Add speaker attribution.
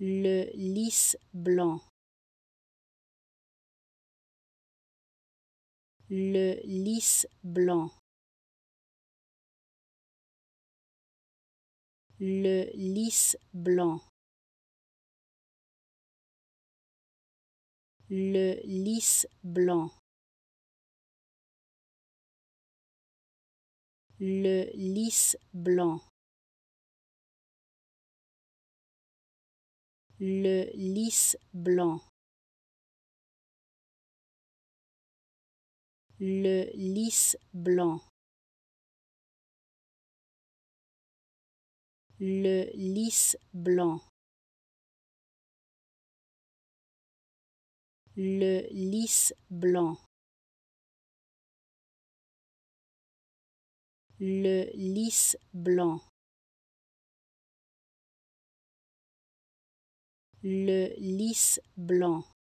Speaker 1: le lys blanc, le lys blanc, le lys blanc, le lys blanc, le lys blanc. le lys blanc, le lys blanc, le lys blanc, le lys blanc. le lys blanc le lys blanc.